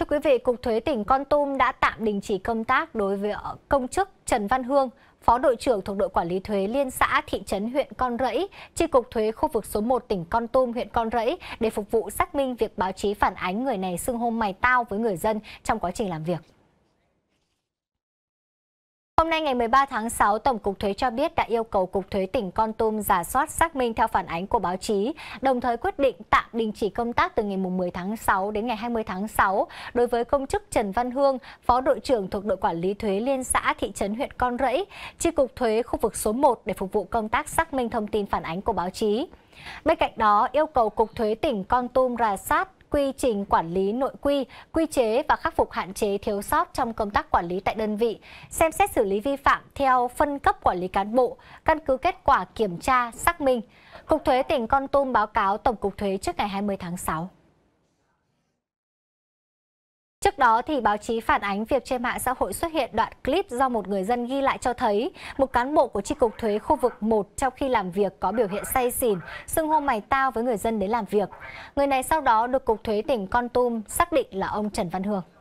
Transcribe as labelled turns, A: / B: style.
A: Thưa quý vị, Cục Thuế tỉnh Con Tum đã tạm đình chỉ công tác đối với công chức Trần Văn Hương, Phó đội trưởng thuộc đội quản lý thuế liên xã thị trấn huyện Con Rẫy, chi cục thuế khu vực số 1 tỉnh Con Tum, huyện Con Rẫy để phục vụ xác minh việc báo chí phản ánh người này xưng hô mày tao với người dân trong quá trình làm việc. Hôm nay ngày 13 tháng 6, Tổng cục Thuế cho biết đã yêu cầu Cục Thuế tỉnh Con Tum giả soát xác minh theo phản ánh của báo chí, đồng thời quyết định tạm đình chỉ công tác từ ngày 10 tháng 6 đến ngày 20 tháng 6 đối với công chức Trần Văn Hương, Phó đội trưởng thuộc đội quản lý thuế liên xã thị trấn huyện Con Rẫy, chi cục thuế khu vực số 1 để phục vụ công tác xác minh thông tin phản ánh của báo chí. Bên cạnh đó, yêu cầu Cục Thuế tỉnh Con Tum rà soát quy trình quản lý nội quy, quy chế và khắc phục hạn chế thiếu sót trong công tác quản lý tại đơn vị, xem xét xử lý vi phạm theo phân cấp quản lý cán bộ, căn cứ kết quả kiểm tra, xác minh. Cục Thuế tỉnh Con Tum báo cáo Tổng cục Thuế trước ngày 20 tháng 6. Trước đó thì báo chí phản ánh việc trên mạng xã hội xuất hiện đoạn clip do một người dân ghi lại cho thấy một cán bộ của chi cục thuế khu vực 1 trong khi làm việc có biểu hiện say xỉn, xưng hô mày tao với người dân đến làm việc. Người này sau đó được cục thuế tỉnh Con Tum xác định là ông Trần Văn Hương.